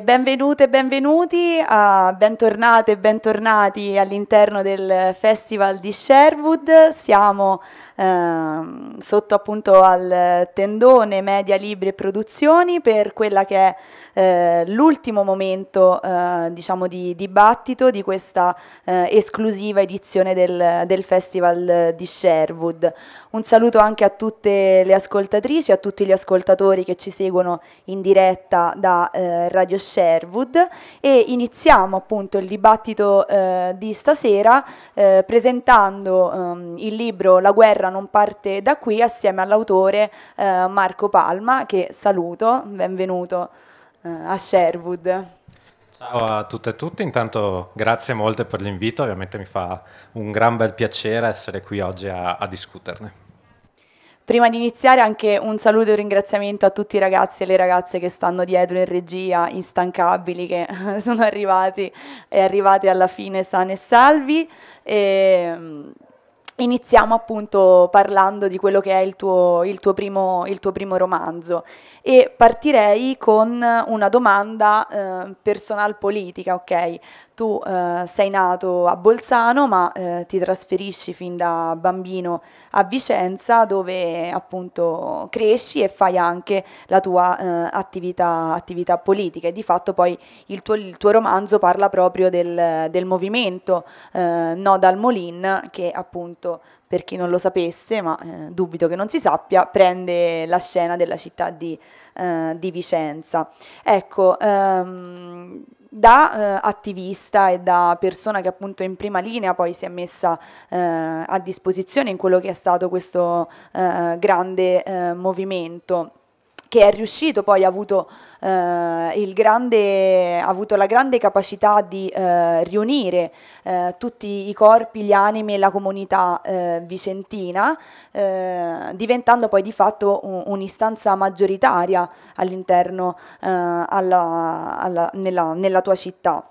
benvenute e benvenuti, uh, bentornate e bentornati all'interno del Festival di Sherwood. Siamo Ehm, sotto appunto al tendone Media Libri e Produzioni per quella che è eh, l'ultimo momento eh, diciamo di dibattito di questa eh, esclusiva edizione del, del Festival di Sherwood. Un saluto anche a tutte le ascoltatrici, a tutti gli ascoltatori che ci seguono in diretta da eh, Radio Sherwood e iniziamo appunto il dibattito eh, di stasera eh, presentando ehm, il libro La guerra l'opera non parte da qui assieme all'autore eh, Marco Palma che saluto, benvenuto eh, a Sherwood. Ciao a tutte e tutti, intanto grazie molte per l'invito, ovviamente mi fa un gran bel piacere essere qui oggi a, a discuterne. Prima di iniziare anche un saluto e un ringraziamento a tutti i ragazzi e le ragazze che stanno dietro in regia, instancabili, che sono arrivati e arrivati alla fine sani e salvi. E mm, iniziamo appunto parlando di quello che è il tuo, il tuo, primo, il tuo primo, romanzo e partirei con una domanda eh, personal politica, ok? tu eh, sei nato a Bolzano ma eh, ti trasferisci fin da bambino a Vicenza dove appunto cresci e fai anche la tua eh, attività, attività, politica e di fatto poi il tuo, il tuo romanzo parla proprio del, del movimento eh, No dal Molin che appunto per chi non lo sapesse, ma eh, dubito che non si sappia, prende la scena della città di, eh, di Vicenza. Ecco, ehm, da eh, attivista e da persona che appunto in prima linea poi si è messa eh, a disposizione in quello che è stato questo eh, grande eh, movimento che è riuscito poi, ha avuto, eh, grande, ha avuto la grande capacità di eh, riunire eh, tutti i corpi, gli anime e la comunità eh, vicentina, eh, diventando poi di fatto un'istanza maggioritaria all'interno eh, nella, nella tua città.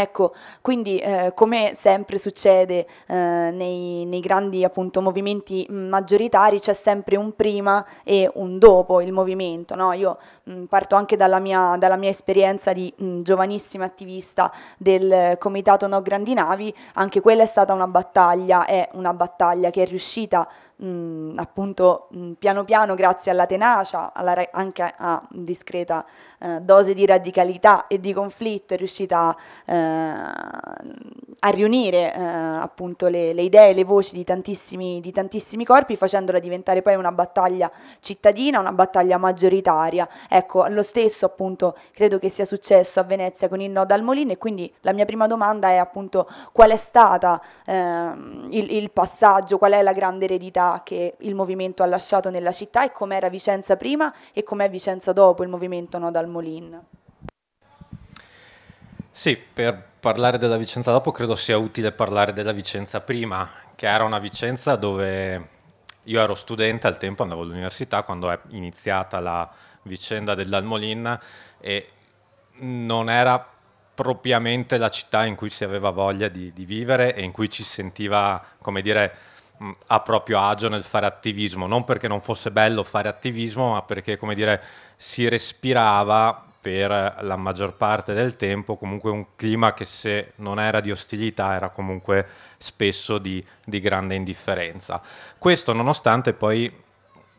Ecco, quindi eh, come sempre succede eh, nei, nei, grandi appunto, movimenti maggioritari c'è sempre un prima e un dopo il movimento. No? Io mh, mm, parto anche dalla mia, dalla mia esperienza di mh, mm, giovanissima attivista del comitato No Grandi Navi, anche quella è stata una battaglia, è una battaglia che è riuscita a mh, mm, appunto mh, mm, piano piano grazie alla tenacia, alla anche a discreta eh, dose di radicalità e di conflitto è riuscita eh, a riunire eh, appunto le, le, idee, le voci di tantissimi, di tantissimi corpi facendola diventare poi una battaglia cittadina, una battaglia maggioritaria. Ecco, lo stesso appunto credo che sia successo a Venezia con il no dal Molino e quindi la mia prima domanda è appunto qual è stata ehm, il, il passaggio, qual è la grande eredità che il movimento ha lasciato nella città e com'era Vicenza prima e com'è Vicenza dopo il movimento No dal Molin. Sì, per parlare della Vicenza dopo credo sia utile parlare della Vicenza prima, che era una Vicenza dove io ero studente al tempo, andavo all'università quando è iniziata la vicenda dell'Almolin e non era propriamente la città in cui si aveva voglia di, di vivere e in cui ci sentiva, come dire, Mm, a proprio agio nel fare attivismo, non perché non fosse bello fare attivismo, ma perché, come dire, si respirava per la maggior parte del tempo comunque un clima che se non era di ostilità era comunque spesso di, di grande indifferenza. Questo nonostante poi,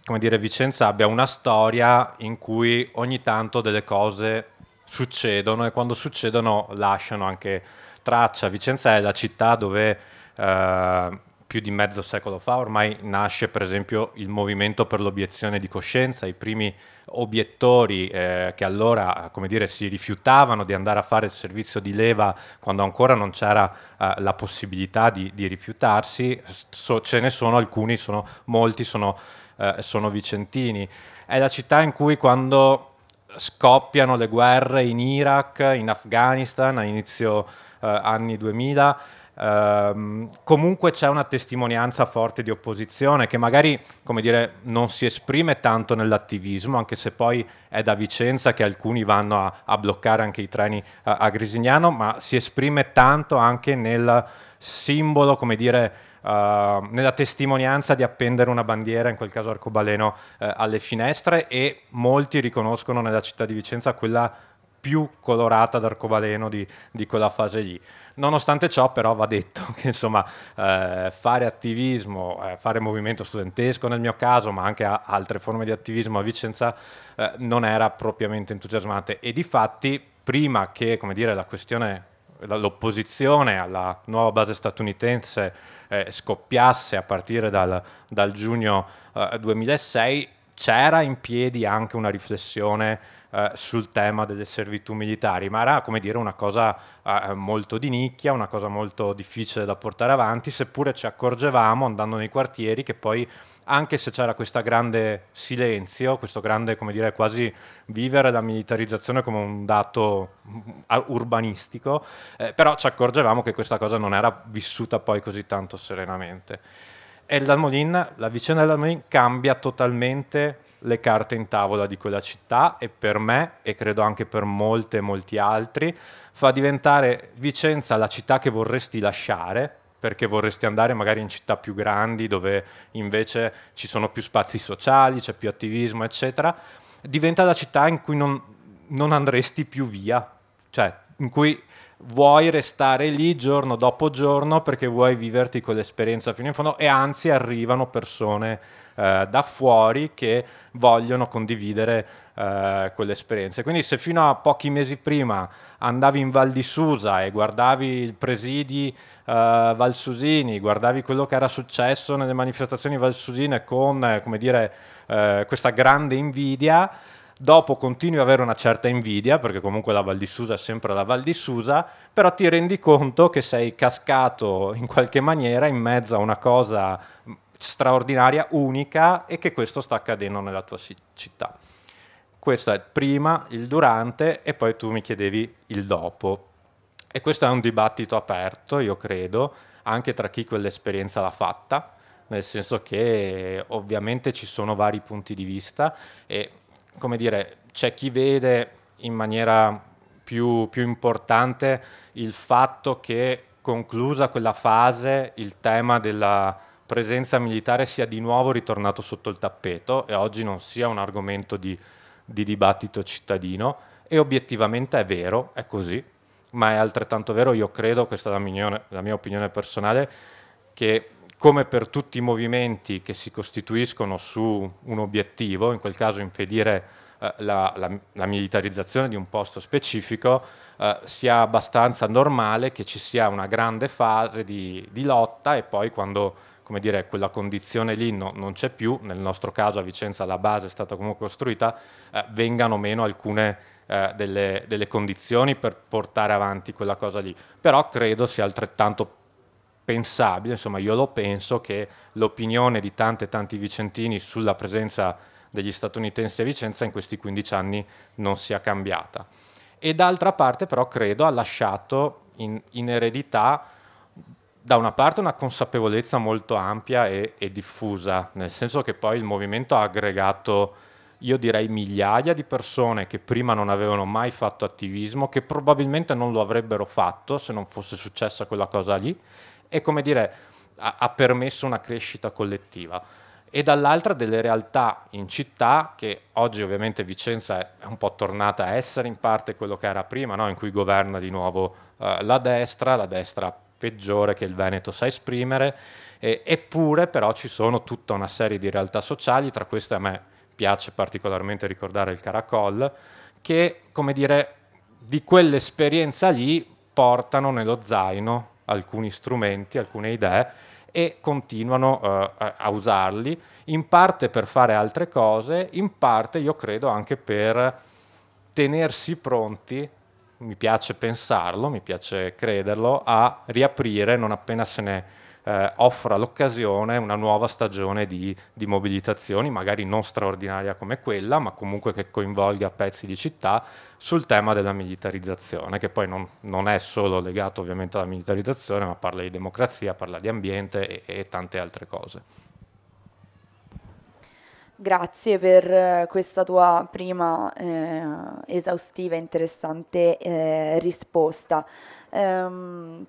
come dire, Vicenza abbia una storia in cui ogni tanto delle cose succedono e quando succedono lasciano anche traccia. Vicenza è la città dove... Eh, più di mezzo secolo fa ormai nasce per esempio il movimento per l'obiezione di coscienza, i primi obiettori eh, che allora come dire, si rifiutavano di andare a fare il servizio di leva quando ancora non c'era eh, la possibilità di, di rifiutarsi, so, ce ne sono alcuni, sono molti, sono, eh, sono vicentini. È la città in cui quando scoppiano le guerre in Iraq, in Afghanistan a inizio eh, anni 2000 ehm, comunque c'è una testimonianza forte di opposizione che magari dire, non si esprime tanto nell'attivismo, anche se poi è da Vicenza che alcuni vanno a, a bloccare anche i treni a, eh, a, Grisignano, ma si esprime tanto anche nel simbolo, come dire, Uh, nella testimonianza di appendere una bandiera, in quel caso arcobaleno, eh, alle finestre e molti riconoscono nella città di Vicenza quella più colorata d'arcobaleno di, di, quella fase lì. Nonostante ciò però va detto che insomma eh, fare attivismo, eh, fare movimento studentesco nel mio caso, ma anche altre forme di attivismo a Vicenza eh, non era propriamente entusiasmante e di fatti prima che come dire, la questione l'opposizione alla nuova base statunitense eh, scoppiasse a partire dal, dal giugno 2006, eh, c'era in piedi anche una riflessione eh, sul tema delle servitù militari, ma era come dire una cosa eh, molto di nicchia, una cosa molto difficile da portare avanti, seppure ci accorgevamo andando nei quartieri che poi anche se c'era questo grande silenzio, questo grande come dire quasi vivere la militarizzazione come un dato mm, mm, urbanistico, eh, però ci accorgevamo che questa cosa non era vissuta poi così tanto serenamente. E il l'Almolin, la vicenda del dell'Almolin cambia totalmente le carte in tavola di quella città e per me, e credo anche per molte e molti altri, fa diventare Vicenza la città che vorresti lasciare perché vorresti andare magari in città più grandi dove invece ci sono più spazi sociali, c'è più attivismo, eccetera, diventa la città in cui non, non andresti più via, cioè in cui vuoi restare lì giorno dopo giorno perché vuoi viverti quell'esperienza fino in fondo e anzi arrivano persone eh, da fuori che vogliono condividere eh, esperienze. Quindi se fino a pochi mesi prima andavi in Val di Susa e guardavi i presidi eh, valsusini, guardavi quello che era successo nelle manifestazioni valsusine con eh, come dire, eh, questa grande invidia, dopo continui ad avere una certa invidia, perché comunque la Val di Susa è sempre la Val di Susa, però ti rendi conto che sei cascato in qualche maniera in mezzo a una cosa straordinaria, unica e che questo sta accadendo nella tua città. Questo è il prima, il durante e poi tu mi chiedevi il dopo. E questo è un dibattito aperto, io credo, anche tra chi quell'esperienza l'ha fatta, nel senso che ovviamente ci sono vari punti di vista e come dire, c'è chi vede in maniera più, più importante il fatto che conclusa quella fase il tema della, presenza militare sia di nuovo ritornato sotto il tappeto e oggi non sia un argomento di, di dibattito cittadino e obiettivamente è vero, è così, ma è altrettanto vero, io credo, questa è la mia, la mia opinione personale, che come per tutti i movimenti che si costituiscono su un obiettivo, in quel caso impedire eh, la, la, la, militarizzazione di un posto specifico, eh, sia abbastanza normale che ci sia una grande fase di, di lotta e poi quando come dire, quella condizione lì no, non c'è più, nel nostro caso a Vicenza la base è stata comunque costruita, eh, vengano meno alcune eh, delle, delle, condizioni per portare avanti quella cosa lì. Però credo sia altrettanto pensabile, insomma io lo penso, che l'opinione di tante tanti vicentini sulla presenza degli statunitensi a Vicenza in questi 15 anni non sia cambiata. E d'altra parte però credo ha lasciato in, in eredità da una parte una consapevolezza molto ampia e, e, diffusa, nel senso che poi il movimento ha aggregato, io direi, migliaia di persone che prima non avevano mai fatto attivismo, che probabilmente non lo avrebbero fatto se non fosse successa quella cosa lì, e come dire, ha, ha permesso una crescita collettiva. E dall'altra delle realtà in città, che oggi ovviamente Vicenza è un po' tornata a essere in parte quello che era prima, no? in cui governa di nuovo eh, la destra, la destra peggiore che il Veneto sa esprimere, eh, eppure però ci sono tutta una serie di realtà sociali, tra queste a me piace particolarmente ricordare il Caracol, che come dire di quell'esperienza lì portano nello zaino alcuni strumenti, alcune idee e continuano uh, a usarli, in parte per fare altre cose, in parte io credo anche per tenersi pronti mi piace pensarlo, mi piace crederlo, a riaprire non appena se ne eh, offra l'occasione una nuova stagione di, di, mobilitazioni, magari non straordinaria come quella, ma comunque che coinvolga pezzi di città sul tema della militarizzazione, che poi non, non è solo legato ovviamente alla militarizzazione, ma parla di democrazia, parla di ambiente e, e tante altre cose. Grazie per eh, questa tua prima eh, esaustiva e interessante eh, risposta. Ehm,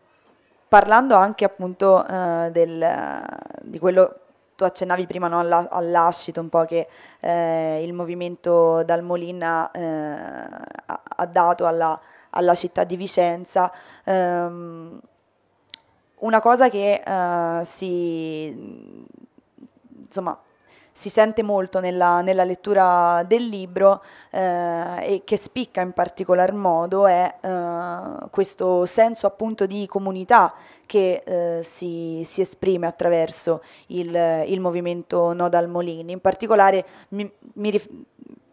parlando anche appunto eh, del, di quello tu accennavi prima no, all'ascito un po' che eh, il movimento dal Molina eh, ha dato alla, alla, città di Vicenza. Um, una cosa che uh, si, insomma, si sente molto nella, nella lettura del libro eh, e che spicca in particolar modo è eh, questo senso appunto di comunità che eh, si, si, esprime attraverso il, il movimento Nodal Molini. In particolare mi, mi,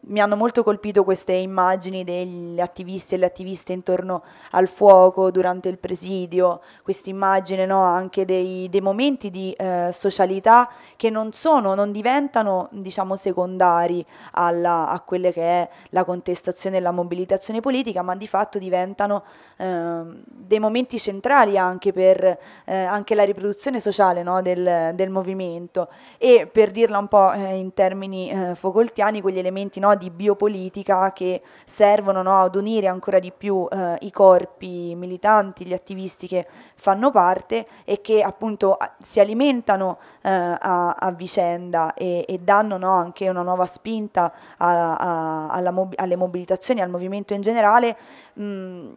mi hanno molto colpito queste immagini degli attivisti e le attiviste intorno al fuoco durante il presidio, questa immagine no, anche dei, dei, momenti di eh, socialità che non sono, non diventano diciamo secondari alla, a quelle che è la contestazione e la mobilitazione politica, ma di fatto diventano eh, dei momenti centrali anche per eh, anche la riproduzione sociale no, del, del, movimento e per dirla un po' eh, in termini eh, focoltiani, quegli elementi no, di biopolitica che servono no, ad unire ancora di più eh, i corpi militanti, gli attivisti che fanno parte e che appunto si alimentano eh, a, a, vicenda e, e danno no, anche una nuova spinta a, a, mob alle mobilitazioni, al movimento in generale. Mh,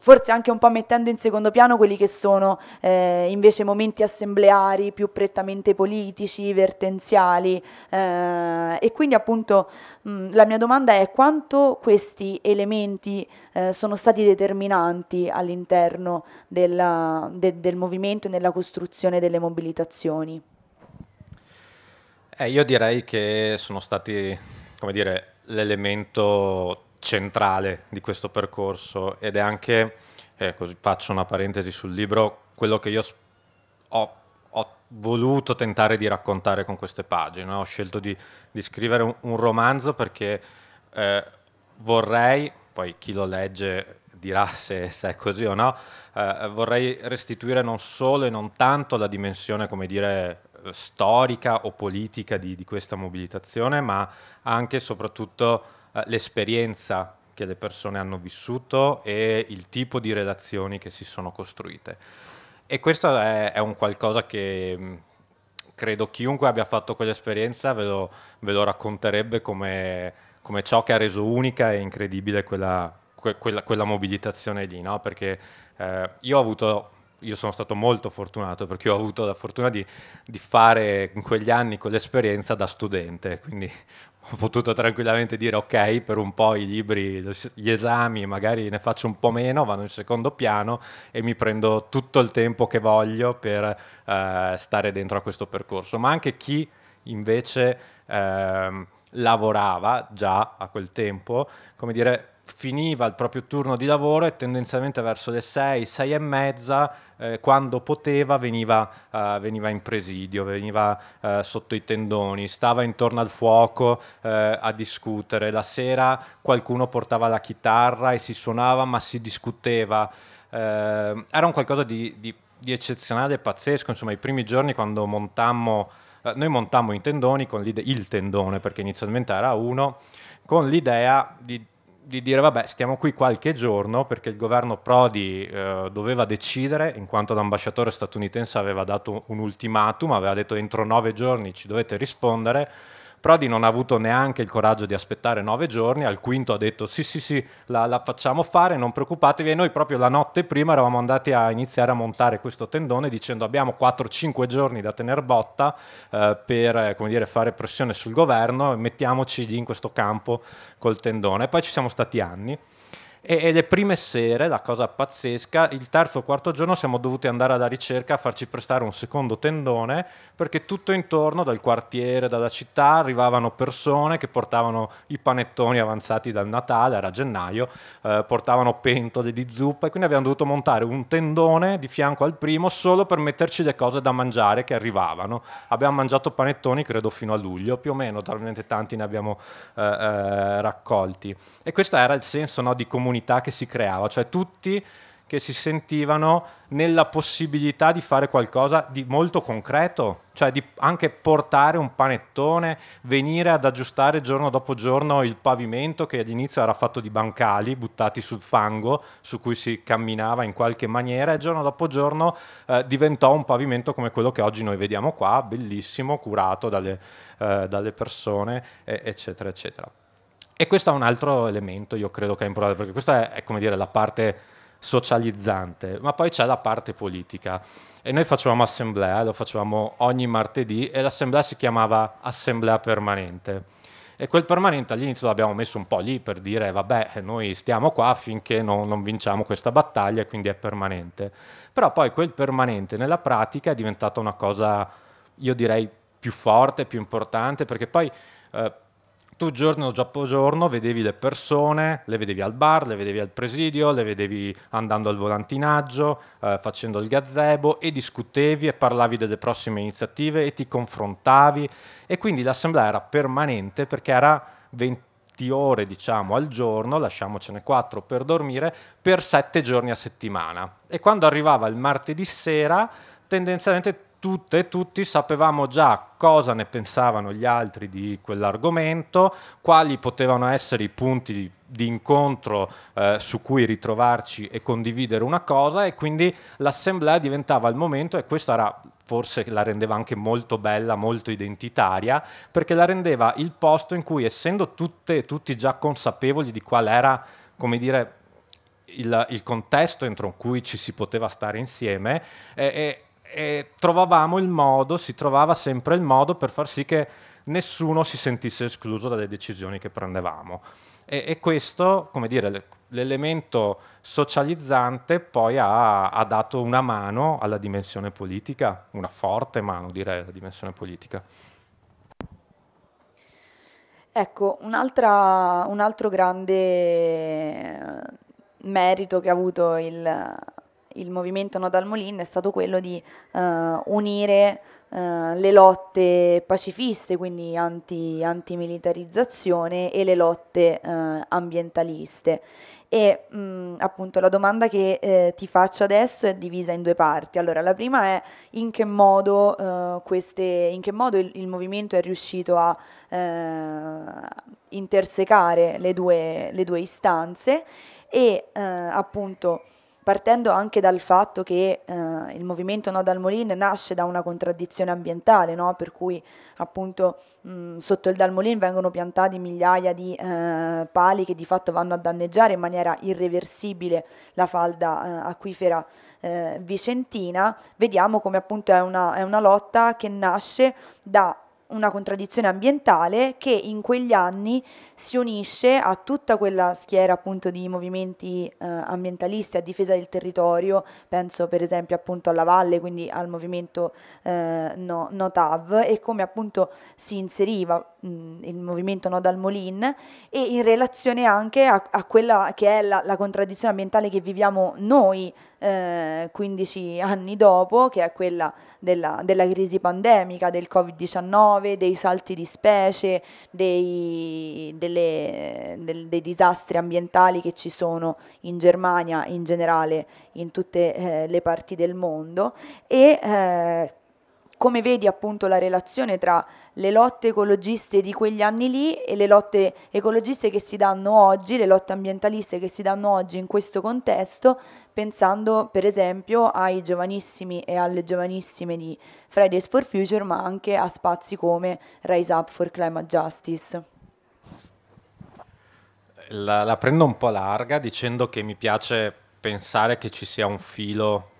forse anche un po' mettendo in secondo piano quelli che sono eh, invece momenti assembleari più prettamente politici, vertenziali eh, e quindi appunto mh, mm, la mia domanda è quanto questi elementi eh, sono stati determinanti all'interno de, del movimento e nella costruzione delle mobilitazioni? Eh, io direi che sono stati, come dire, l'elemento centrale di questo percorso ed è anche, eh, così faccio una parentesi sul libro, quello che io ho, ho voluto tentare di raccontare con queste pagine. Ho scelto di, di scrivere un, un, romanzo perché eh, vorrei, poi chi lo legge dirà se, se è così o no, eh, vorrei restituire non solo e non tanto la dimensione, come dire, eh, storica o politica di, di questa mobilitazione, ma anche e soprattutto eh, l'esperienza che le persone hanno vissuto e il tipo di relazioni che si sono costruite. E questo è, è un qualcosa che mm, credo chiunque abbia fatto quell'esperienza ve lo, ve lo racconterebbe come, come, ciò che ha reso unica e incredibile quella, que, quella, quella mobilitazione lì, no? perché eh, io ho avuto io sono stato molto fortunato perché ho avuto la fortuna di, di, fare in quegli anni quell'esperienza da studente, quindi ho potuto tranquillamente dire ok, per un po' i libri, gli esami, magari ne faccio un po' meno, vado in secondo piano e mi prendo tutto il tempo che voglio per eh, stare dentro a questo percorso. Ma anche chi invece eh, lavorava già a quel tempo, come dire, finiva il proprio turno di lavoro e tendenzialmente verso le 6, 6 e mezza, eh, quando poteva veniva, eh, veniva, in presidio, veniva eh, sotto i tendoni, stava intorno al fuoco eh, a discutere. La sera qualcuno portava la chitarra e si suonava ma si discuteva. Eh, era un qualcosa di, di, di eccezionale e pazzesco, insomma i primi giorni quando montammo, eh, noi montammo i tendoni con l'idea, il tendone perché inizialmente era uno, con l'idea di di dire vabbè stiamo qui qualche giorno perché il governo Prodi eh, doveva decidere in quanto l'ambasciatore statunitense aveva dato un ultimatum, aveva detto entro nove giorni ci dovete rispondere Prodi non ha avuto neanche il coraggio di aspettare nove giorni, al quinto ha detto sì sì sì la, la facciamo fare, non preoccupatevi e noi proprio la notte prima eravamo andati a iniziare a montare questo tendone dicendo abbiamo 4-5 giorni da tener botta eh, per eh, dire, fare pressione sul governo, mettiamoci lì in questo campo col tendone e poi ci siamo stati anni. E, e, le prime sere, la cosa pazzesca, il terzo o quarto giorno siamo dovuti andare alla ricerca a farci prestare un secondo tendone perché tutto intorno, dal quartiere, dalla città, arrivavano persone che portavano i panettoni avanzati dal Natale, era gennaio, eh, portavano pentole di zuppa e quindi abbiamo dovuto montare un tendone di fianco al primo solo per metterci le cose da mangiare che arrivavano. Abbiamo mangiato panettoni credo fino a luglio, più o meno, talmente tanti ne abbiamo eh, eh, raccolti. E questo era il senso no, di comunità comunità che si creava, cioè tutti che si sentivano nella possibilità di fare qualcosa di molto concreto, cioè di anche portare un panettone, venire ad aggiustare giorno dopo giorno il pavimento che all'inizio era fatto di bancali buttati sul fango su cui si camminava in qualche maniera e giorno dopo giorno eh, diventò un pavimento come quello che oggi noi vediamo qua, bellissimo, curato dalle, eh, dalle persone, e, eccetera, eccetera. E questo è un altro elemento, io credo che è importante, perché questa è, è come dire la parte socializzante, ma poi c'è la parte politica. E noi facevamo assemblea, lo facevamo ogni martedì e l'assemblea si chiamava assemblea permanente. E quel permanente all'inizio l'abbiamo messo un po' lì per dire vabbè, noi stiamo qua finché no, non vinciamo questa battaglia, quindi è permanente. Però poi quel permanente nella pratica è diventata una cosa, io direi, più forte, più importante, perché poi... Eh, tu giorno dopo giorno vedevi le persone, le vedevi al bar, le vedevi al presidio, le vedevi andando al volantinaggio, eh, facendo il gazebo e discutevi e parlavi delle prossime iniziative e ti confrontavi e quindi l'assemblea era permanente perché era 20 ore diciamo al giorno, lasciamocene 4 per dormire, per 7 giorni a settimana. E quando arrivava il martedì sera, tendenzialmente tutte e tutti sapevamo già cosa ne pensavano gli altri di quell'argomento, quali potevano essere i punti di, di incontro eh, su cui ritrovarci e condividere una cosa e quindi l'assemblea diventava il momento e questa era forse la rendeva anche molto bella, molto identitaria, perché la rendeva il posto in cui essendo tutte e tutti già consapevoli di qual era, come dire, il, il contesto entro cui ci si poteva stare insieme, eh, eh, e trovavamo il modo, si trovava sempre il modo per far sì che nessuno si sentisse escluso dalle decisioni che prendevamo. E, e questo, come dire, l'elemento socializzante poi ha, ha, dato una mano alla dimensione politica, una forte mano direi alla dimensione politica. Ecco, un, un altro grande eh, merito che ha avuto il, il movimento Nodal Molin è stato quello di eh, unire eh, le lotte pacifiste, quindi anti, antimilitarizzazione, e le lotte eh, ambientaliste. E mh, mm, appunto la domanda che eh, ti faccio adesso è divisa in due parti. Allora, la prima è in che modo, eh, queste, in che modo il, il, movimento è riuscito a eh, intersecare le due, le due istanze e appunto partendo anche dal fatto che eh, il movimento No dal Molin nasce da una contraddizione ambientale, no? per cui appunto mh, mm, sotto il Dalmolin vengono piantati migliaia di eh, pali che di fatto vanno a danneggiare in maniera irreversibile la falda eh, acquifera eh, vicentina, vediamo come appunto è una, è una lotta che nasce da una contraddizione ambientale che in quegli anni si unisce a tutta quella schiera appunto di movimenti eh, ambientalisti a difesa del territorio, penso per esempio appunto alla valle, quindi al movimento eh, no, no TAV e come appunto si inseriva mh, mm, il movimento No dal Molin e in relazione anche a, a quella che è la, la, contraddizione ambientale che viviamo noi eh, 15 anni dopo, che è quella della, della crisi pandemica, del Covid-19, nuove, dei salti di specie, dei, delle, del, dei disastri ambientali che ci sono in Germania in generale, in tutte eh, le parti del mondo e eh, come vedi appunto la relazione tra le lotte ecologiste di quegli anni lì e le lotte ecologiste che si danno oggi, le lotte ambientaliste che si danno oggi in questo contesto, pensando per esempio ai giovanissimi e alle giovanissime di Fridays for Future, ma anche a spazi come Rise Up for Climate Justice. La, la prendo un po' larga dicendo che mi piace pensare che ci sia un filo,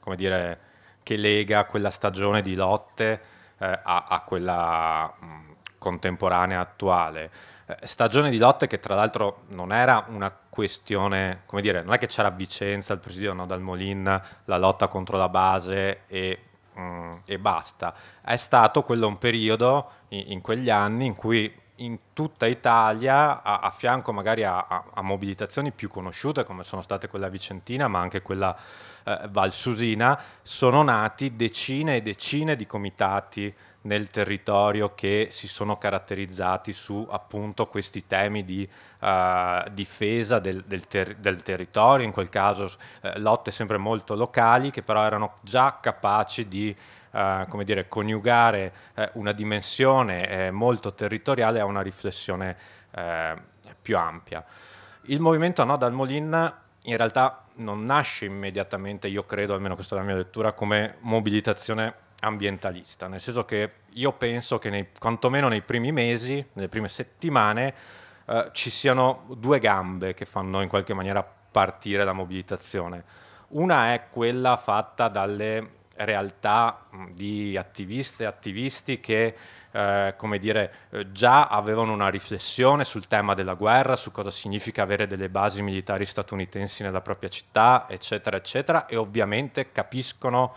come dire, che lega quella stagione di lotte eh, a, a, quella mh, mm, contemporanea attuale. Eh, stagione di lotte che tra l'altro non era una questione, come dire, non è che c'era a Vicenza, il presidio no, dal Molin, la lotta contro la base e, mh, mm, e basta. È stato quello un periodo in, in quegli anni in cui in tutta Italia, a, a fianco magari a, a, a, mobilitazioni più conosciute come sono state quella vicentina, ma anche quella eh, valsusina, sono nati decine e decine di comitati nel territorio che si sono caratterizzati su appunto questi temi di uh, difesa del, del, ter- del, territorio, in quel caso eh, lotte sempre molto locali che però erano già capaci di eh, come dire, coniugare eh, una dimensione eh, molto territoriale a una riflessione eh, più ampia. Il movimento No dal Molin in realtà non nasce immediatamente, io credo, almeno questa è la mia lettura, come mobilitazione ambientalista, nel senso che io penso che nei, quantomeno nei primi mesi, nelle prime settimane, eh, ci siano due gambe che fanno in qualche maniera partire la mobilitazione. Una è quella fatta dalle realtà di attiviste e attivisti che eh, come dire, eh, già avevano una riflessione sul tema della guerra, su cosa significa avere delle basi militari statunitensi nella propria città, eccetera, eccetera, e ovviamente capiscono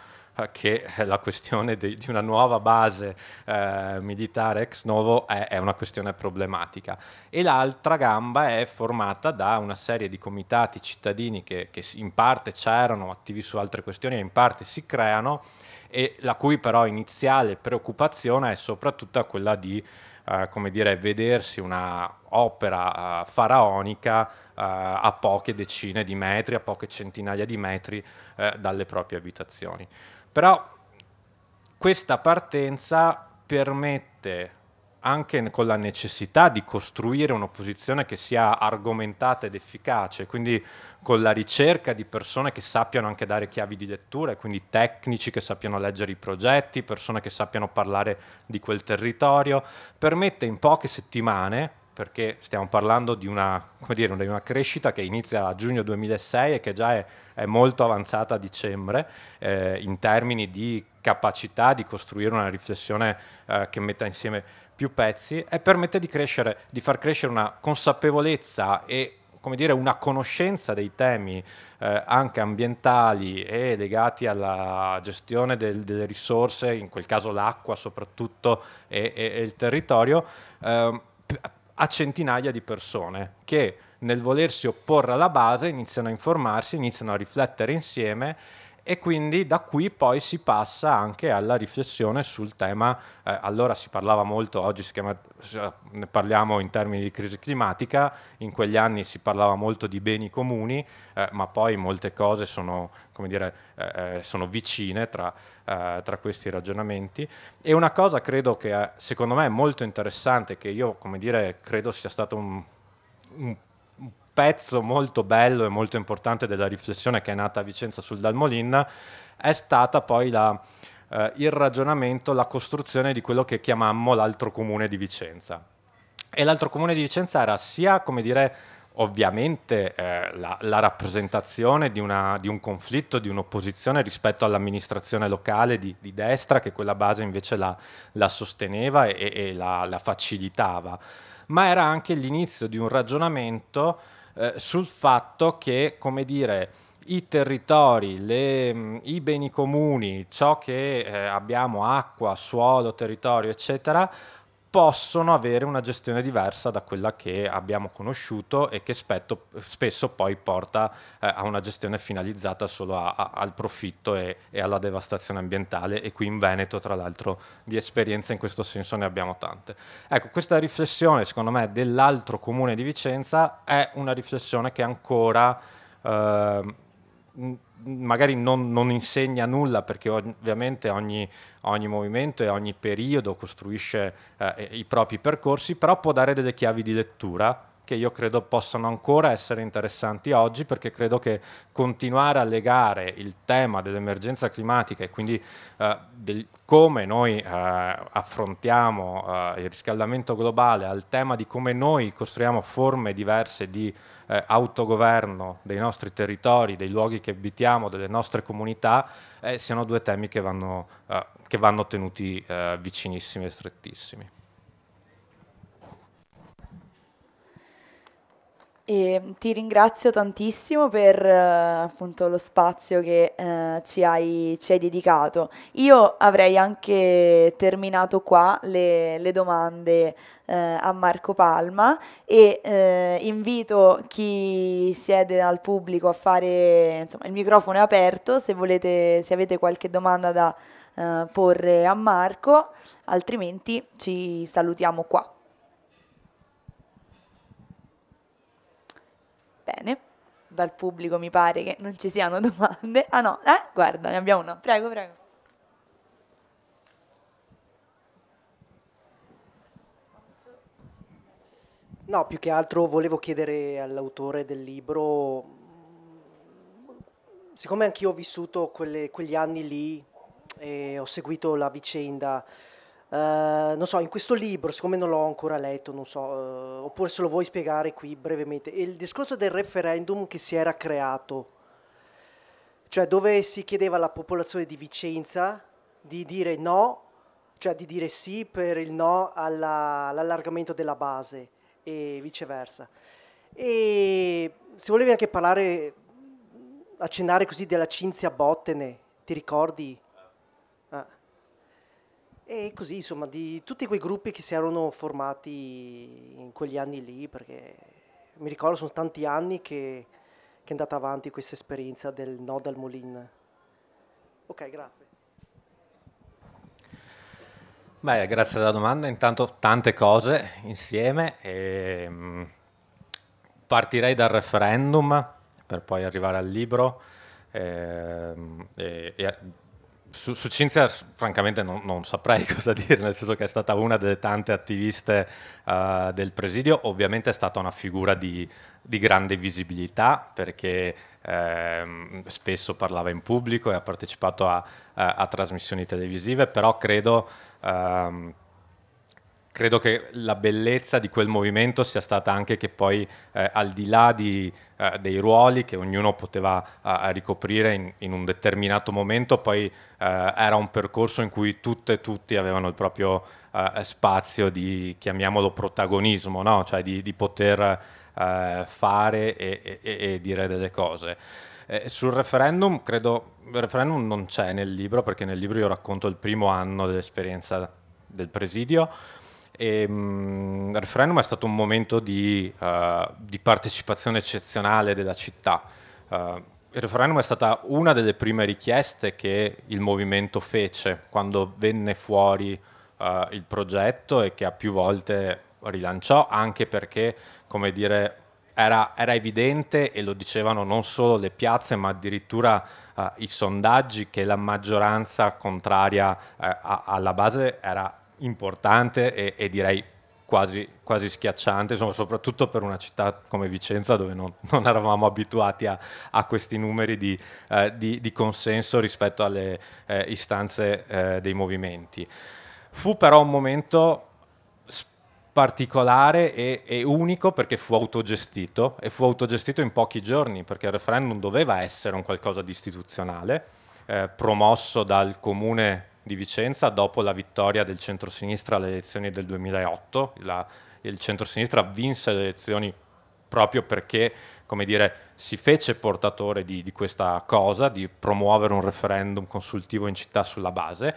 che eh, la questione di, di una nuova base eh, militare ex novo è, è, una questione problematica. E l'altra gamba è formata da una serie di comitati cittadini che, che in parte c'erano, attivi su altre questioni, e in parte si creano, e la cui però iniziale preoccupazione è soprattutto quella di Uh, come dire, vedersi una opera uh, faraonica uh, a poche decine di metri, a poche centinaia di metri dalle proprie abitazioni. Però questa partenza permette anche con la necessità di costruire un'opposizione che sia argomentata ed efficace, quindi con la ricerca di persone che sappiano anche dare chiavi di lettura, quindi tecnici che sappiano leggere i progetti, persone che sappiano parlare di quel territorio, permette in poche settimane perché stiamo parlando di una, dire, una, crescita che inizia a giugno 2006 e che già è, è molto avanzata a dicembre eh, in termini di capacità di costruire una riflessione eh, che metta insieme più pezzi e permette di, crescere, di far crescere una consapevolezza e dire, una conoscenza dei temi eh, anche ambientali e legati alla gestione del, delle risorse, in quel caso l'acqua soprattutto e, e, e il territorio, ehm, a centinaia di persone che nel volersi opporre alla base iniziano a informarsi, iniziano a riflettere insieme e quindi da qui poi si passa anche alla riflessione sul tema, eh, allora si parlava molto, oggi chiama, ne parliamo in termini di crisi climatica, in quegli anni si parlava molto di beni comuni, eh, ma poi molte cose sono, dire, eh, eh, sono vicine tra, eh, tra, questi ragionamenti. E una cosa credo che secondo me è molto interessante, che io dire, credo sia stato un, un pezzo molto bello e molto importante della riflessione che è nata a Vicenza sul Dalmolin è stata poi la, eh, il ragionamento, la costruzione di quello che chiamammo l'altro comune di Vicenza. E l'altro comune di Vicenza era sia, come dire, ovviamente eh, la, la, rappresentazione di, una, di, un conflitto, di un'opposizione rispetto all'amministrazione locale di, di destra che quella base invece la, la sosteneva e, e la, la, facilitava, ma era anche l'inizio di un ragionamento eh, sul fatto che, come dire, i territori, le, mm, i beni comuni, ciò che eh, abbiamo, acqua, suolo, territorio, eccetera, possono avere una gestione diversa da quella che abbiamo conosciuto e che spetto, spesso poi porta eh, a una gestione finalizzata solo a, a, al profitto e, e, alla devastazione ambientale e qui in Veneto tra l'altro di esperienze in questo senso ne abbiamo tante. Ecco, questa riflessione secondo me dell'altro comune di Vicenza è una riflessione che ancora... Eh, magari non, non, insegna nulla perché ovviamente ogni, ogni movimento e ogni periodo costruisce eh, i propri percorsi, però può dare delle chiavi di lettura che io credo possano ancora essere interessanti oggi perché credo che continuare a legare il tema dell'emergenza climatica e quindi eh, del, come noi eh, affrontiamo eh, il riscaldamento globale al tema di come noi costruiamo forme diverse di eh, autogoverno dei nostri territori, dei luoghi che abitiamo, delle nostre comunità, eh, siano due temi che vanno, eh, che vanno tenuti eh, vicinissimi e strettissimi. E ti ringrazio tantissimo per eh, appunto lo spazio che eh, ci, hai, ci, hai, dedicato. Io avrei anche terminato qua le, le domande eh, a Marco Palma e eh, invito chi siede al pubblico a fare, insomma il microfono è aperto se, volete, se avete qualche domanda da eh, porre a Marco, altrimenti ci salutiamo qua. bene. Dal pubblico mi pare che non ci siano domande. Ah no, eh? Guarda, ne abbiamo una. Prego, prego. No, più che altro volevo chiedere all'autore del libro, siccome anch'io ho vissuto quelle, quegli anni lì e ho seguito la vicenda eh, non so, in questo libro, siccome non l'ho ancora letto, non so, uh, oppure se lo vuoi spiegare qui brevemente, il discorso del referendum che si era creato, cioè dove si chiedeva alla popolazione di Vicenza di dire no, cioè di dire sì per il no alla, all'allargamento della base e viceversa. E se volevi anche parlare, accennare così della Cinzia Bottene, ti ricordi? E così, insomma, di tutti quei gruppi che si erano formati in quegli anni lì, perché mi ricordo sono tanti anni che, che è andata avanti questa esperienza del Nodo al Molin. Ok, grazie. Beh, grazie della domanda. Intanto tante cose insieme. E, ehm, mh, partirei dal referendum per poi arrivare al libro. Ehm, e, e, su, su Cinzia francamente non, non, saprei cosa dire, nel senso che è stata una delle tante attiviste uh, del presidio, ovviamente è stata una figura di, di grande visibilità perché ehm, spesso parlava in pubblico e ha partecipato a, a, a trasmissioni televisive, però credo... Um, credo che la bellezza di quel movimento sia stata anche che poi eh, al di là di, eh, dei ruoli che ognuno poteva eh, ricoprire in, in, un determinato momento, poi eh, era un percorso in cui tutte e tutti avevano il proprio eh, spazio di, chiamiamolo, protagonismo, no? cioè di, di poter eh, fare e, e, e dire delle cose. Eh, sul referendum, credo, il referendum non c'è nel libro perché nel libro io racconto il primo anno dell'esperienza del presidio e, ehm, mh, il referendum è stato un momento di, uh, di partecipazione eccezionale della città. Uh, il referendum è stata una delle prime richieste che il movimento fece quando venne fuori uh, il progetto e che a più volte rilanciò, anche perché, come dire, era, era evidente e lo dicevano non solo le piazze, ma addirittura i sondaggi che la maggioranza contraria alla base era importante e, e direi quasi, quasi schiacciante, insomma, soprattutto per una città come Vicenza dove non, non eravamo abituati a, a questi numeri di, eh, di, di, consenso rispetto alle eh, istanze eh, dei movimenti. Fu però un momento particolare e, e, unico perché fu autogestito e fu autogestito in pochi giorni perché il referendum doveva essere un qualcosa di istituzionale, eh, promosso dal comune di Vicenza dopo la vittoria del centrosinistra alle elezioni del 2008. La, il centrosinistra vinse le elezioni proprio perché come dire, si fece portatore di, di, questa cosa, di promuovere un referendum consultivo in città sulla base.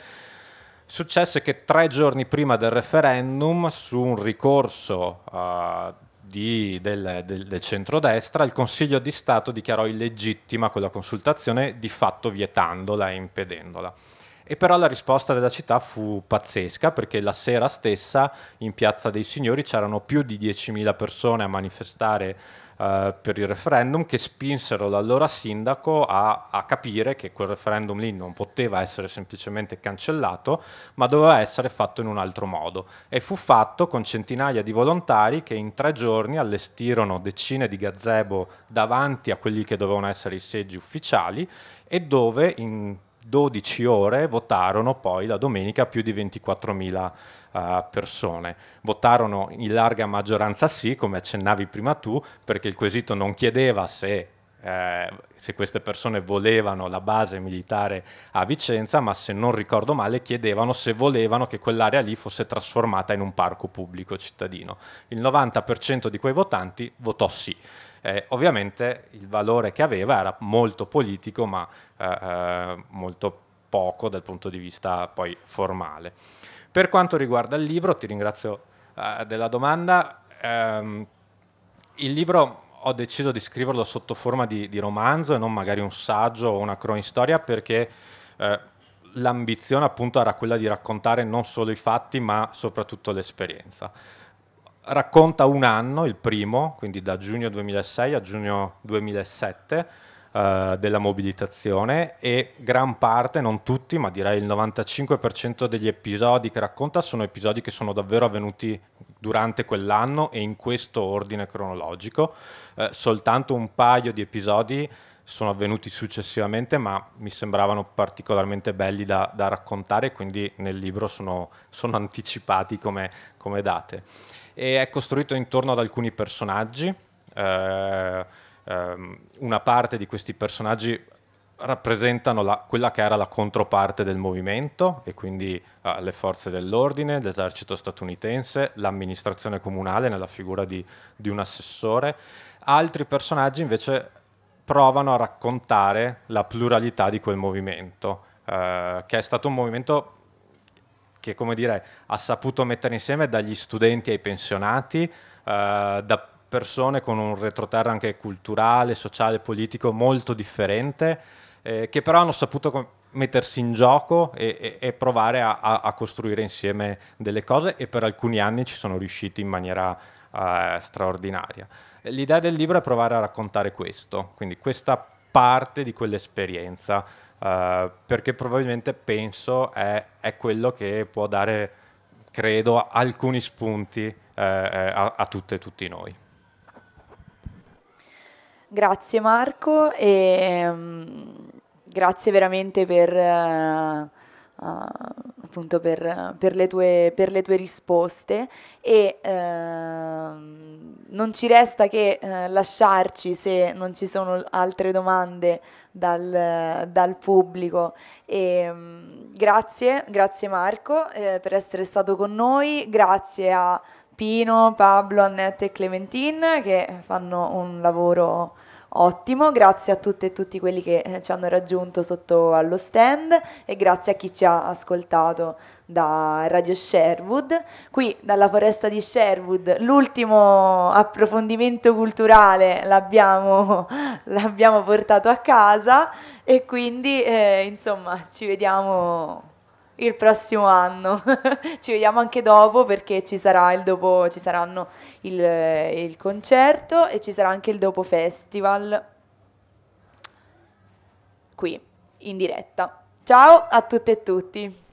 Successe che tre giorni prima del referendum, su un ricorso uh, di, del, del, del centrodestra, il Consiglio di Stato dichiarò illegittima quella consultazione, di fatto vietandola e impedendola. E però la risposta della città fu pazzesca perché la sera stessa in Piazza dei Signori c'erano più di 10.000 persone a manifestare Uh, per il referendum che spinsero l'allora sindaco a, a, capire che quel referendum lì non poteva essere semplicemente cancellato, ma doveva essere fatto in un altro modo. E fu fatto con centinaia di volontari che in tre giorni allestirono decine di gazebo davanti a quelli che dovevano essere i seggi ufficiali e dove in 12 ore votarono poi la domenica più di 24.000 uh, eh, persone. Votarono in larga maggioranza sì, come accennavi prima tu, perché il quesito non chiedeva se, eh, se queste persone volevano la base militare a Vicenza, ma se non ricordo male chiedevano se volevano che quell'area lì fosse trasformata in un parco pubblico cittadino. Il 90% di quei votanti votò sì. Eh, ovviamente il valore che aveva era molto politico, ma eh, eh, molto poco dal punto di vista poi formale. Per quanto riguarda il libro, ti ringrazio eh, della domanda, ehm, il libro ho deciso di scriverlo sotto forma di, di, romanzo e non magari un saggio o una cronistoria perché eh, l'ambizione appunto era quella di raccontare non solo i fatti ma soprattutto l'esperienza. Racconta un anno, il primo, quindi da giugno 2006 a giugno 2007, eh, della mobilitazione e gran parte, non tutti, ma direi il 95% degli episodi che racconta sono episodi che sono davvero avvenuti durante quell'anno e in questo ordine cronologico. Eh, soltanto un paio di episodi sono avvenuti successivamente, ma mi sembravano particolarmente belli da, da raccontare, quindi nel libro sono, sono anticipati come, come, date. E è costruito intorno ad alcuni personaggi. Eh, ehm, una parte di questi personaggi rappresentano la, quella che era la controparte del movimento e quindi eh, le forze dell'ordine, l'esercito statunitense, l'amministrazione comunale nella figura di, di un assessore. Altri personaggi invece provano a raccontare la pluralità di quel movimento, eh, che è stato un movimento che, come dire, ha saputo mettere insieme dagli studenti ai pensionati, eh, da persone con un retroterra anche culturale, sociale, politico molto differente, eh, che però hanno saputo mettersi in gioco e, e, e provare a, a, costruire insieme delle cose e per alcuni anni ci sono riusciti in maniera eh, straordinaria. L'idea del libro è provare a raccontare questo, quindi questa parte di quell'esperienza, eh, perché probabilmente penso è, è quello che può dare credo, alcuni spunti eh, eh, a, a tutte e tutti noi. Grazie Marco e um, grazie veramente per, uh, uh, per, per, le tue, per, le tue, risposte e uh, non ci resta che eh, lasciarci se non ci sono altre domande dal, dal pubblico. E, um, grazie, grazie Marco per essere stato con noi, grazie a Pino, Pablo, Annette e Clementine che fanno un lavoro ottimo, grazie a tutte e tutti quelli che eh, ci hanno raggiunto sotto allo stand e grazie a chi ci ha ascoltato da Radio Sherwood. Qui dalla foresta di Sherwood l'ultimo approfondimento culturale l'abbiamo, portato a casa e quindi eh, insomma ci vediamo il prossimo anno. ci vediamo anche dopo perché ci sarà il dopo, ci saranno il, il concerto e ci sarà anche il dopo festival qui in diretta. Ciao a tutte e tutti.